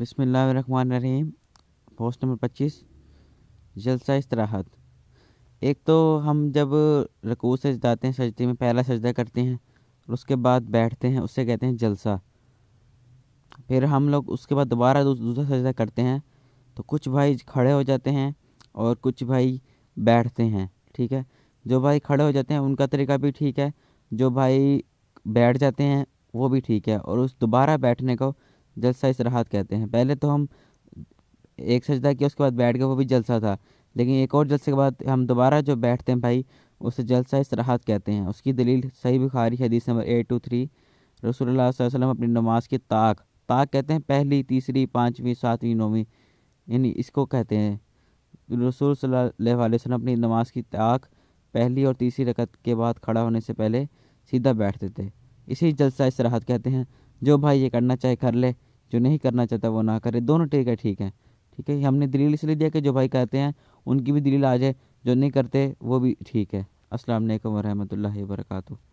रही post number पच्चीस जलसा इसराहत एक तो हम जब रकू से जाते हैं सजदे में पहला सजदा करते हैं और उसके बाद बैठते हैं उससे कहते हैं जलसा फिर हम लोग उसके बाद दोबारा दूसरा सजदा करते हैं तो कुछ भाई खड़े हो जाते हैं और कुछ भाई बैठते हैं ठीक है जो भाई खड़े हो जाते हैं उनका तरीका भी ठीक है जो भाई बैठ जाते हैं वो भी ठीक है और उस दोबारा बैठने को जलसा राहत कहते हैं पहले तो हम एक सजदा किया उसके बाद बैठ गए वो भी जलसा था लेकिन एक और जलसे के बाद हम दोबारा जो बैठते हैं भाई उसे जलसा इसराहत कहते हैं उसकी दलील सही बुखारी हदीस नंबर एट टू थ्री रसूल अपनी नमाज की ताक ताक कहते हैं पहली तीसरी पाँचवीं सातवीं नौवीं यानी इसको कहते हैं रसूल सल्लल्लाहु अलैहि वसल्लम अपनी नमाज की ताक पहली और तीसरी रकत के बाद खड़ा होने से पहले सीधा बैठते थे इसी जलसा इसराहत कहते हैं जो भाई ये करना चाहे कर ले जो नहीं करना चाहता वो ना करे दोनों ठीक है ठीक है ठीक है हमने दलील इसलिए दिया कि जो भाई कहते हैं उनकी भी दलील आ जाए जो नहीं करते वो भी ठीक है अस्सलाम वालेकुम वरहमतुल्लाहि